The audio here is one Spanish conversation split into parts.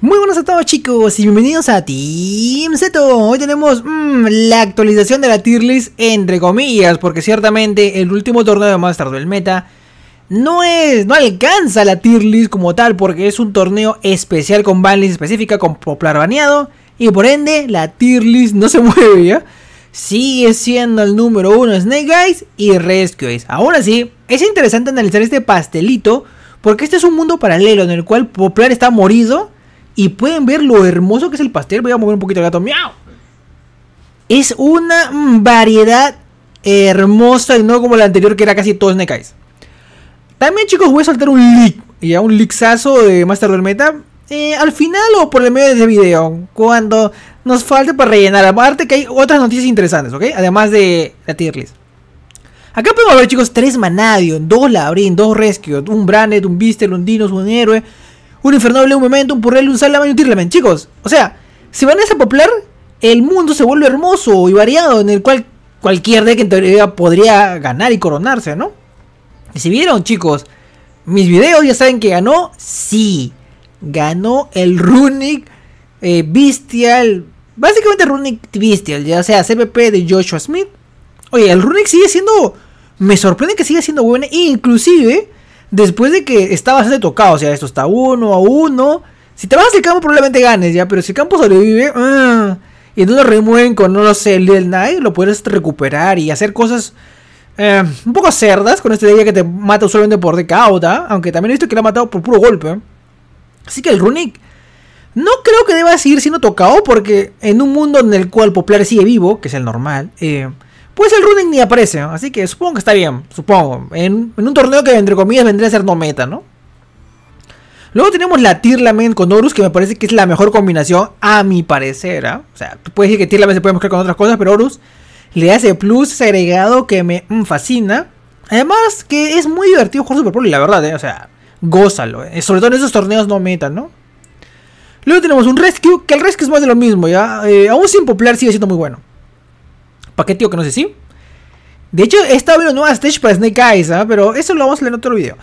Muy buenas a todos chicos y bienvenidos a Team Zeto. Hoy tenemos mm, la actualización de la tier list entre comillas, porque ciertamente el último torneo de Master del Meta no es, no alcanza la tier list como tal, porque es un torneo especial con banlist específica, con Poplar baneado, y por ende la tier list no se mueve ya. Sigue siendo el número uno Snake Eyes y Rescue Eyes. Ahora sí es interesante analizar este pastelito, porque este es un mundo paralelo en el cual Poplar está morido y pueden ver lo hermoso que es el pastel. Voy a mover un poquito el gato. ¡Miau! Es una variedad hermosa y no como la anterior que era casi todos necais. También, chicos, voy a soltar un leak. Ya un leaksazo de Master del Meta. Eh, al final o por el medio de este video. Cuando nos falte para rellenar. Aparte que hay otras noticias interesantes, ¿ok? Además de la tier list. Acá podemos ver, chicos, tres manadios. dos Labrin, dos Rescue, un brannet, un bistel, un Dinos, un Héroe un infernable, un memento, un purrel, un salaman y un tirlamen. Chicos, o sea, si van a ese el mundo se vuelve hermoso y variado, en el cual cualquier deck en teoría podría ganar y coronarse, ¿no? Y si vieron, chicos, mis videos ya saben que ganó, sí, ganó el Runic eh, Bestial, básicamente Runic Bestial, ya sea CPP de Joshua Smith. Oye, el Runic sigue siendo, me sorprende que siga siendo bueno, inclusive después de que está bastante tocado, o sea, esto está uno a uno. Si te vas al campo probablemente ganes, ya, pero si el campo sobrevive, ah, y no lo remueven con, no lo sé, Little Night, lo puedes recuperar y hacer cosas eh, un poco cerdas con este de que te mata solamente por decauda... aunque también he visto que lo ha matado por puro golpe. Así que el Runic no creo que deba seguir siendo tocado porque en un mundo en el cual Poplar sigue vivo, que es el normal, eh, pues el running ni aparece, así que supongo que está bien, supongo. En, un torneo que entre comillas vendría a ser no meta, ¿no? Luego tenemos la Tirlamen con Horus, que me parece que es la mejor combinación, a mi parecer. ¿eh? O sea, tú puedes decir que Tirlamen se puede mezclar con otras cosas, pero Horus le hace plus agregado que me mm, fascina. Además, que es muy divertido jugar Super Poli, la verdad, ¿eh? o sea, gózalo. ¿eh? Sobre todo en esos torneos no meta, ¿no? Luego tenemos un Rescue, que el Rescue es más de lo mismo, ¿ya? Eh, aún sin popular sigue siendo muy bueno. ¿Para que no sé si? De hecho, he estado viendo nuevas stage para Snake Eyes, ¿ah? pero eso lo vamos a leer en otro video.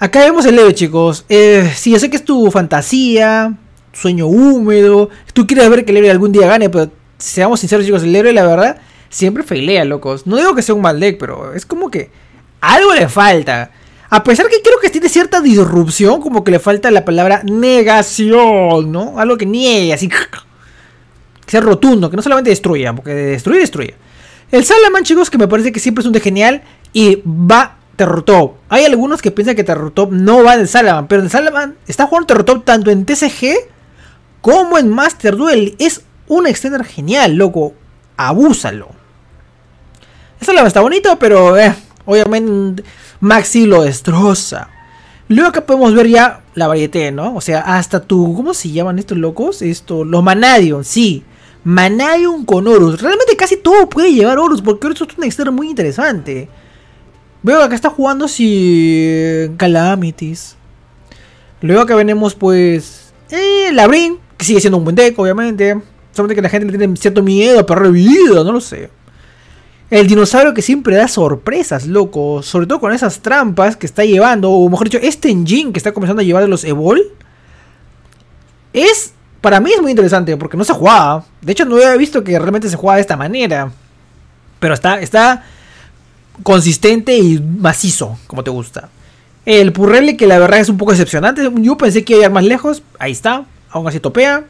Acá vemos el héroe, chicos. Eh, sí, yo sé que es tu fantasía, sueño húmedo. Tú quieres ver que el héroe algún día gane, pero seamos sinceros, chicos, el héroe, la verdad, siempre feilea, locos. No digo que sea un mal deck, pero es como que algo le falta. A pesar que creo que tiene cierta disrupción, como que le falta la palabra negación, ¿no? Algo que niegue, así ser rotundo, que no solamente destruya, porque destruye, destruye. El Salaman, chicos, que me parece que siempre es un de genial y va Terrortop. Hay algunos que piensan que Terrortop no va en el Salaman, pero en el Salaman está jugando Terrortop tanto en TCG como en Master Duel. Es un extender genial, loco. Abúsalo. El Salaman está bonito, pero eh, obviamente Maxi lo destroza. Luego acá podemos ver ya la variedad, ¿no? O sea, hasta tu. ¿Cómo se llaman estos locos? Esto, los Manadion, sí. Manayun con Horus. Realmente casi todo puede llevar Horus, porque Horus es un externo muy interesante. Veo que acá está jugando si Calamities. Luego que venimos pues... Eh, Labrin, que sigue siendo un buen deck, obviamente. Solamente que la gente le tiene cierto miedo, pero vida no lo sé. El dinosaurio que siempre da sorpresas, loco. Sobre todo con esas trampas que está llevando. O mejor dicho, este engine que está comenzando a llevar de los Evol. Es para mí es muy interesante porque no se jugaba. De hecho, no había visto que realmente se jugaba de esta manera. Pero está, está consistente y macizo, como te gusta. El Purrele, que la verdad es un poco decepcionante. Yo pensé que iba a ir más lejos. Ahí está. Aún así topea.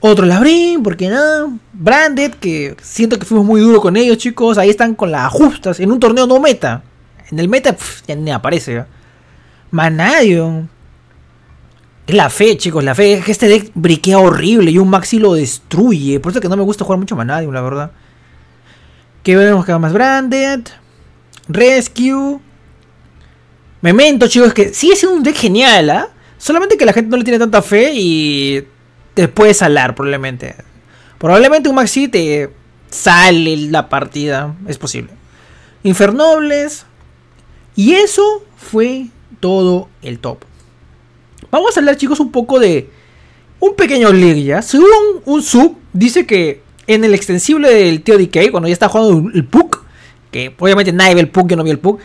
Otro Labrín, porque nada. Branded, que siento que fuimos muy duros con ellos, chicos. Ahí están con las ajustas. En un torneo no meta. En el meta ya ni aparece. Manadio. Es la fe, chicos, la fe. Es que este deck briquea horrible y un Maxi lo destruye. Por eso que no me gusta jugar mucho nadie la verdad. Que vemos que va más? Branded. Rescue. Memento, chicos, que sigue es un deck genial, ¿ah? Solamente que la gente no le tiene tanta fe y te puede salar probablemente. Probablemente un Maxi te sale la partida. Es posible. Infernobles. Y eso fue todo el top. Vamos a hablar, chicos, un poco de un pequeño leak ya. Según un sub, dice que en el extensible del tío cuando ya está jugando el Puck, que obviamente nadie ve el Puck, yo no vi el Puck,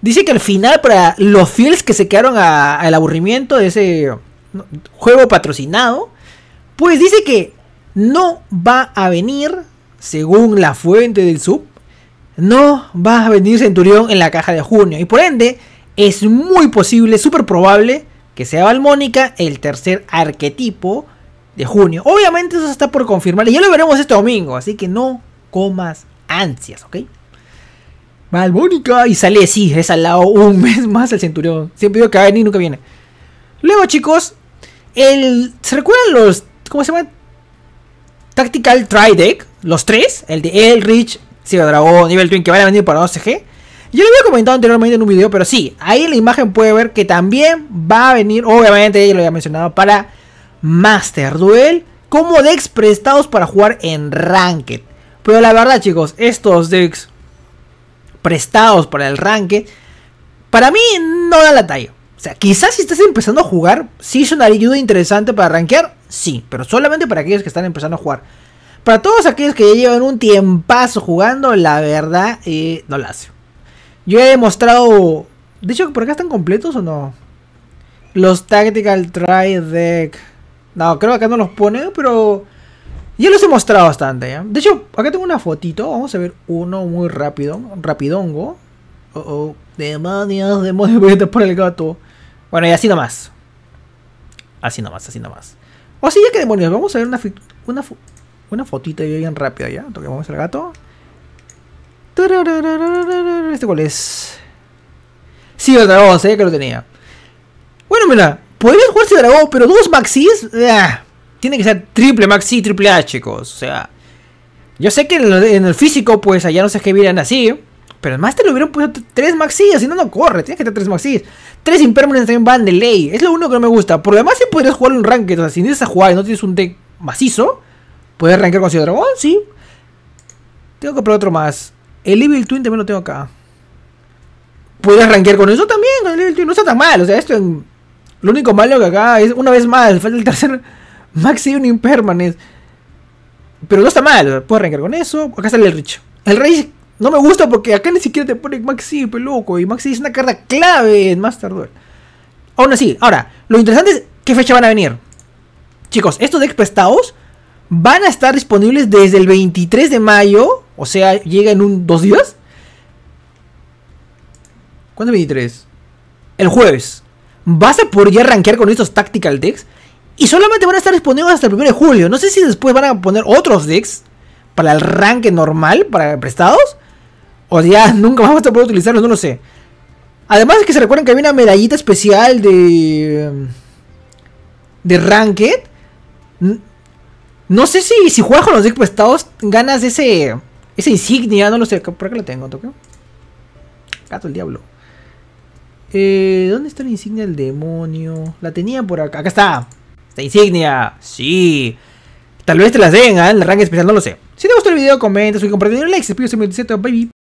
dice que al final, para los fieles que se quedaron al aburrimiento de ese juego patrocinado, pues dice que no va a venir, según la fuente del sub, no va a venir Centurión en la caja de junio. Y por ende, es muy posible, súper probable que sea Balmónica, el tercer arquetipo de junio. Obviamente eso está por confirmar y ya lo veremos este domingo, así que no comas ansias, ¿ok? Balmónica y sale, sí, es al lado un mes más el centurión. Siempre digo que va y nunca viene. Luego, chicos, el, ¿se recuerdan los, cómo se llama? Tactical try Deck, los tres, el de Elrich, Dragón Nivel Twin, que van a venir para 12G. Yo lo había comentado anteriormente en un video, pero sí, ahí en la imagen puede ver que también va a venir, obviamente ya lo había mencionado, para Master Duel como decks prestados para jugar en Ranked. Pero la verdad, chicos, estos decks prestados para el Ranked, para mí no da la talla. O sea, quizás si estás empezando a jugar, Si es una ayuda interesante para rankear, sí, pero solamente para aquellos que están empezando a jugar. Para todos aquellos que ya llevan un tiempazo jugando, la verdad eh, no la hace. Yo he demostrado. De hecho, ¿por acá están completos o no? Los Tactical Try Deck. No, creo que acá no los pone, pero. Ya los he mostrado bastante, ¿ya? De hecho, acá tengo una fotito. Vamos a ver uno muy rápido. Rapidongo. Oh, oh. Demonios, demonios, voy a por el gato. Bueno, y así nomás. Así nomás, así nomás. O sí, ya que demonios. Vamos a ver una, una, una fotita bien rápida, ¿ya? Toquemos el gato. ¿Este cuál es? Sí, el dragón, sabía que lo tenía. Bueno, mira, podría jugarse dragón, pero dos maxis. Eh, tiene que ser triple maxi, triple A, chicos. O sea, yo sé que en el, físico, pues allá no sé qué vieran así. Pero además te lo hubieran puesto tres maxis, si no, no corre. Tienes que tener tres maxis. Tres impermanentes también van de ley. Es lo único que no me gusta. Por lo demás, si sí podrías jugar un ranking. O sea, si a jugar y no tienes un deck macizo, puedes rankar con ese Dragón, sí. Tengo que comprar otro más. El Evil Twin también lo tengo acá. Puedes rankear con eso también, con el Evil Twin. No está tan mal. O sea, esto es... Lo único malo que acá es, una vez más, falta el tercer Maxi un Impermanence. Pero no está mal, puedes arrancar con eso. Acá sale el Rich. El rey no me gusta porque acá ni siquiera te pone Maxi, peluco. Y Maxi es una carta clave en Master Duel. Aún así, ahora, lo interesante es qué fecha van a venir. Chicos, estos decks prestados van a estar disponibles desde el 23 de mayo o sea, llega en un dos días. ¿Cuándo es 23? El jueves. Vas a poder ya rankear con estos Tactical Decks. Y solamente van a estar disponibles hasta el 1 de julio. No sé si después van a poner otros decks para el ranque normal, para prestados. O ya nunca vamos a poder utilizarlos, no lo sé. Además es que se recuerdan que había una medallita especial de... Mm, de Ranked. No sé si, si juegas con los decks prestados ganas ese... Esa insignia, no lo sé. ¿Por qué la tengo, toque. Gato el diablo. Eh, ¿Dónde está la insignia del demonio? La tenía por acá. Acá está. Esta insignia. Sí. Tal vez te la den, ¿eh? El rank especial, no lo sé. Si te gustó el video, comenta, soy compartido, like, se pido, se bye, bye.